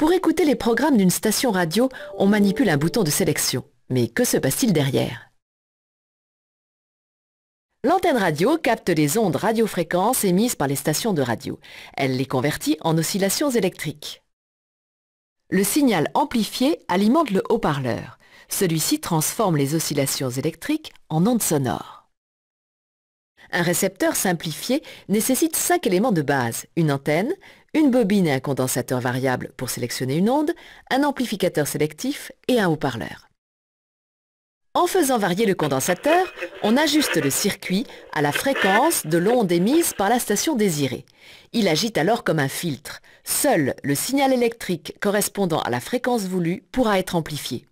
Pour écouter les programmes d'une station radio, on manipule un bouton de sélection. Mais que se passe-t-il derrière L'antenne radio capte les ondes radiofréquences émises par les stations de radio. Elle les convertit en oscillations électriques. Le signal amplifié alimente le haut-parleur. Celui-ci transforme les oscillations électriques en ondes sonores. Un récepteur simplifié nécessite cinq éléments de base, une antenne, une bobine et un condensateur variable pour sélectionner une onde, un amplificateur sélectif et un haut-parleur. En faisant varier le condensateur, on ajuste le circuit à la fréquence de l'onde émise par la station désirée. Il agit alors comme un filtre. Seul le signal électrique correspondant à la fréquence voulue pourra être amplifié.